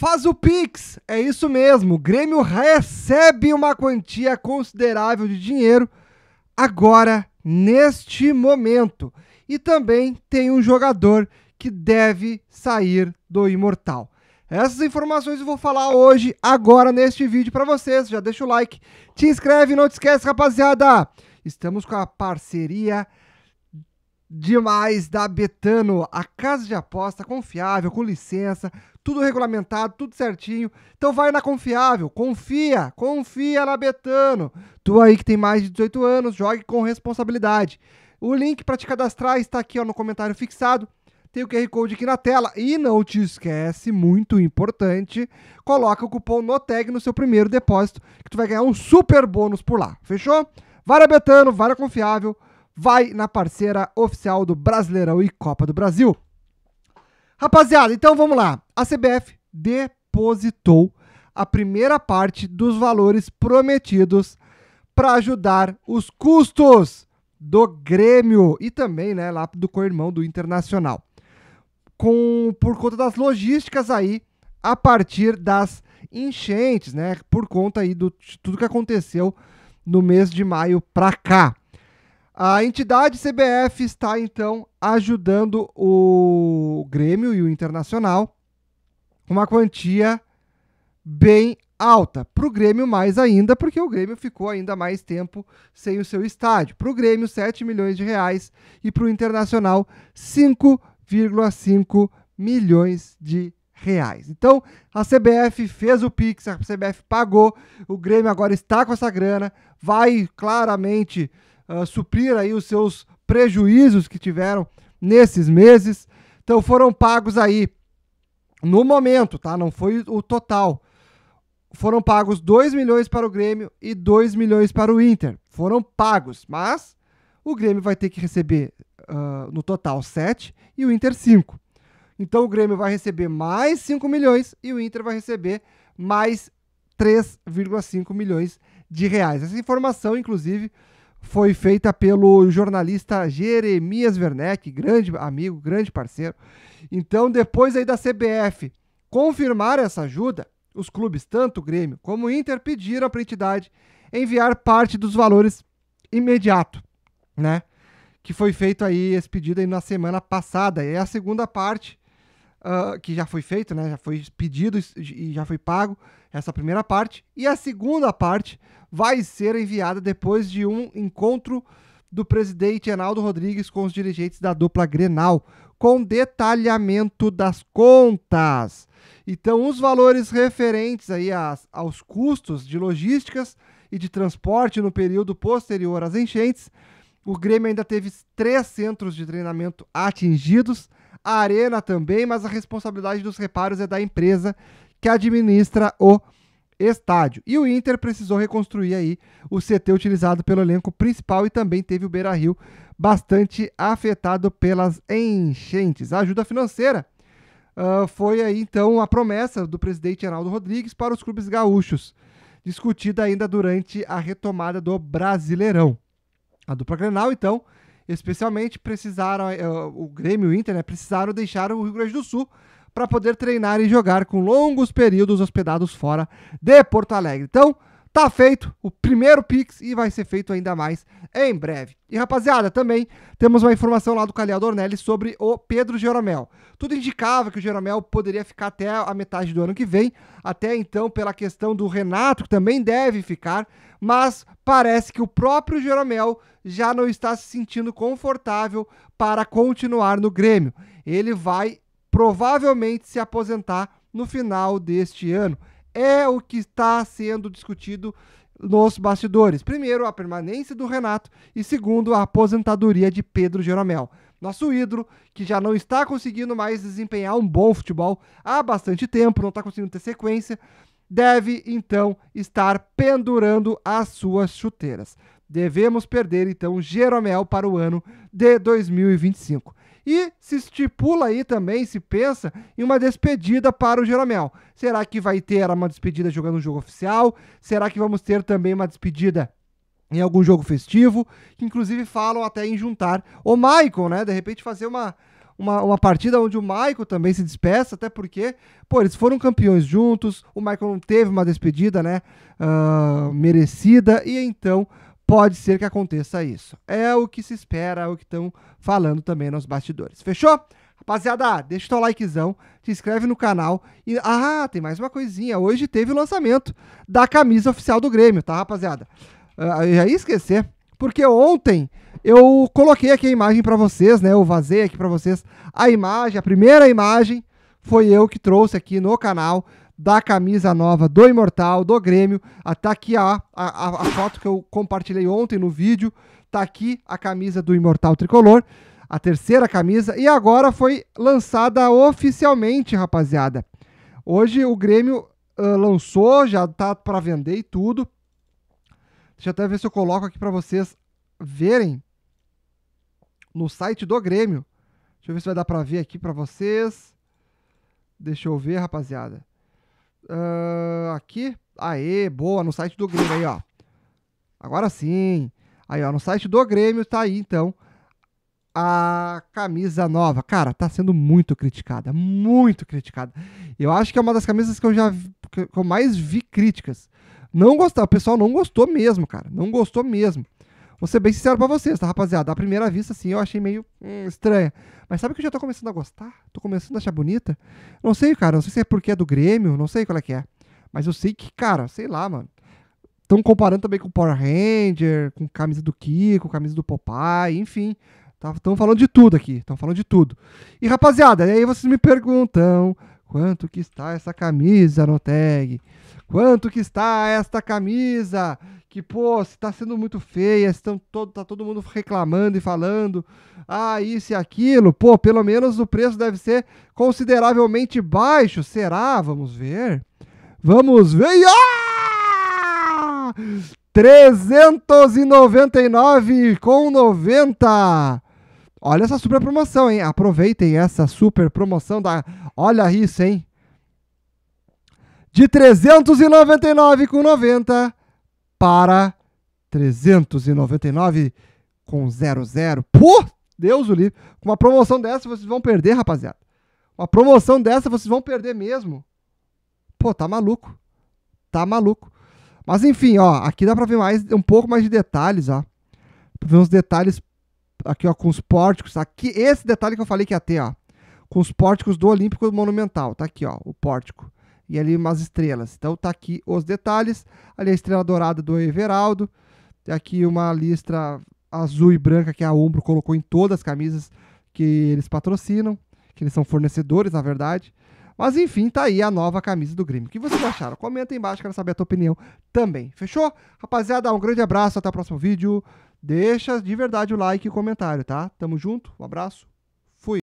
Faz o Pix, é isso mesmo. O Grêmio recebe uma quantia considerável de dinheiro agora, neste momento. E também tem um jogador que deve sair do Imortal. Essas informações eu vou falar hoje, agora, neste vídeo para vocês. Já deixa o like, te inscreve, não te esquece, rapaziada. Estamos com a parceria demais da Betano, a casa de aposta confiável, com licença, tudo regulamentado, tudo certinho. Então vai na confiável, confia, confia na Betano. Tu aí que tem mais de 18 anos, jogue com responsabilidade. O link para te cadastrar está aqui ó, no comentário fixado. Tem o QR Code aqui na tela. E não te esquece, muito importante, coloca o cupom NOTEG no seu primeiro depósito, que tu vai ganhar um super bônus por lá. Fechou? Vara Betano, vara confiável, vai na parceira oficial do Brasileirão e Copa do Brasil. Rapaziada, então vamos lá. A CBF depositou a primeira parte dos valores prometidos para ajudar os custos do Grêmio e também, né, lá do co-irmão do Internacional. Com por conta das logísticas aí a partir das enchentes, né, por conta aí do de tudo que aconteceu no mês de maio para cá. A entidade CBF está então ajudando o Grêmio e o Internacional com uma quantia bem alta. Para o Grêmio, mais ainda, porque o Grêmio ficou ainda mais tempo sem o seu estádio. Para o Grêmio, 7 milhões de reais e para o Internacional, 5,5 milhões de reais. Então, a CBF fez o Pix, a CBF pagou, o Grêmio agora está com essa grana, vai claramente uh, suprir aí os seus prejuízos que tiveram nesses meses. Então foram pagos aí no momento, tá? Não foi o total. Foram pagos 2 milhões para o Grêmio e 2 milhões para o Inter. Foram pagos, mas o Grêmio vai ter que receber uh, no total 7 e o Inter 5. Então o Grêmio vai receber mais 5 milhões e o Inter vai receber mais 3,5 milhões de reais. Essa informação, inclusive, foi feita pelo jornalista Jeremias Werneck, grande amigo, grande parceiro. Então, depois aí da CBF confirmar essa ajuda, os clubes, tanto o Grêmio como o Inter, pediram para a entidade enviar parte dos valores imediato, né? Que foi feito aí esse pedido aí na semana passada. É a segunda parte uh, que já foi feito, né? Já foi pedido e já foi pago essa primeira parte. E a segunda parte vai ser enviada depois de um encontro do presidente Enaldo Rodrigues com os dirigentes da dupla Grenal, com detalhamento das contas. Então, os valores referentes aí às, aos custos de logísticas e de transporte no período posterior às enchentes. O Grêmio ainda teve três centros de treinamento atingidos a arena também, mas a responsabilidade dos reparos é da empresa que administra o estádio. E o Inter precisou reconstruir aí o CT utilizado pelo elenco principal e também teve o Beira-Rio bastante afetado pelas enchentes. A ajuda financeira uh, foi aí então a promessa do presidente Arnaldo Rodrigues para os clubes gaúchos, discutida ainda durante a retomada do Brasileirão. A dupla Grenal então especialmente precisaram, eh, o Grêmio e o Inter, né, precisaram deixar o Rio Grande do Sul para poder treinar e jogar com longos períodos hospedados fora de Porto Alegre. Então, Tá feito o primeiro Pix e vai ser feito ainda mais em breve. E rapaziada, também temos uma informação lá do Calhau Dornelli sobre o Pedro Jeromel. Tudo indicava que o Jeromel poderia ficar até a metade do ano que vem, até então pela questão do Renato, que também deve ficar, mas parece que o próprio Jeromel já não está se sentindo confortável para continuar no Grêmio. Ele vai provavelmente se aposentar no final deste ano é o que está sendo discutido nos bastidores. Primeiro, a permanência do Renato e segundo, a aposentadoria de Pedro Jeromel. Nosso ídolo, que já não está conseguindo mais desempenhar um bom futebol há bastante tempo, não está conseguindo ter sequência, deve então estar pendurando as suas chuteiras. Devemos perder então Jeromel para o ano de 2025. E se estipula aí também, se pensa, em uma despedida para o Jeromel. Será que vai ter uma despedida jogando um jogo oficial? Será que vamos ter também uma despedida em algum jogo festivo? Que inclusive falam até em juntar o Michael, né? De repente fazer uma, uma, uma partida onde o Michael também se despeça, até porque, pô, eles foram campeões juntos, o Michael não teve uma despedida, né? Uh, merecida, e então pode ser que aconteça isso. É o que se espera, é o que estão falando também nos bastidores. Fechou? Rapaziada, deixa o teu likezão, se inscreve no canal e ah, tem mais uma coisinha. Hoje teve o lançamento da camisa oficial do Grêmio, tá, rapaziada? Ah, eu já ia esquecer, porque ontem eu coloquei aqui a imagem para vocês, né? Eu vazei aqui para vocês a imagem, a primeira imagem foi eu que trouxe aqui no canal da camisa nova do Imortal, do Grêmio. está ah, aqui a, a, a foto que eu compartilhei ontem no vídeo. Tá aqui a camisa do Imortal Tricolor, a terceira camisa. E agora foi lançada oficialmente, rapaziada. Hoje o Grêmio uh, lançou, já tá para vender e tudo. Deixa eu até ver se eu coloco aqui para vocês verem no site do Grêmio. Deixa eu ver se vai dar para ver aqui para vocês. Deixa eu ver, rapaziada. Uh, aqui. Aê, boa, no site do Grêmio aí, ó. Agora sim. Aí, ó, no site do Grêmio tá aí, então, a camisa nova. Cara, tá sendo muito criticada, muito criticada. Eu acho que é uma das camisas que eu já que eu mais vi críticas. Não gostar, o pessoal não gostou mesmo, cara. Não gostou mesmo. Vou ser bem sincero pra vocês, tá, rapaziada? À primeira vista, assim, eu achei meio hum, estranha. Mas sabe que eu já tô começando a gostar? Tô começando a achar bonita? Não sei, cara. Não sei se é porque é do Grêmio, não sei qual é que é. Mas eu sei que, cara, sei lá, mano. Estão comparando também com o Power Ranger, com camisa do Kiko, camisa do Popeye, enfim. Estão tá, falando de tudo aqui, estão falando de tudo. E rapaziada, aí vocês me perguntam, quanto que está essa camisa no tag? Quanto que está esta camisa? que, pô, está sendo muito feia, estão todo, tá todo mundo reclamando e falando, ah, isso e aquilo, pô, pelo menos o preço deve ser consideravelmente baixo, será? Vamos ver. Vamos ver. Ah! 399,90! com Olha essa super promoção, hein? Aproveitem essa super promoção da Olha isso, hein? De 399,90! com para 399 com 00. Pô, Deus o livre. Com uma promoção dessa vocês vão perder, rapaziada. Uma promoção dessa vocês vão perder mesmo. Pô, tá maluco. Tá maluco. Mas enfim, ó, aqui dá pra ver mais um pouco mais de detalhes, ó. Pra ver uns detalhes aqui, ó, com os pórticos. Aqui, esse detalhe que eu falei que ia ter, ó. Com os pórticos do Olímpico Monumental. Tá aqui, ó, o pórtico e ali umas estrelas. Então tá aqui os detalhes. Ali a estrela dourada do Everaldo. Aqui uma listra azul e branca que a Umbro colocou em todas as camisas que eles patrocinam, que eles são fornecedores, na verdade. Mas enfim, tá aí a nova camisa do Grêmio. O que vocês acharam? Comenta aí embaixo, quero saber a tua opinião também. Fechou? Rapaziada, um grande abraço, até o próximo vídeo. Deixa de verdade o like e o comentário, tá? Tamo junto, um abraço.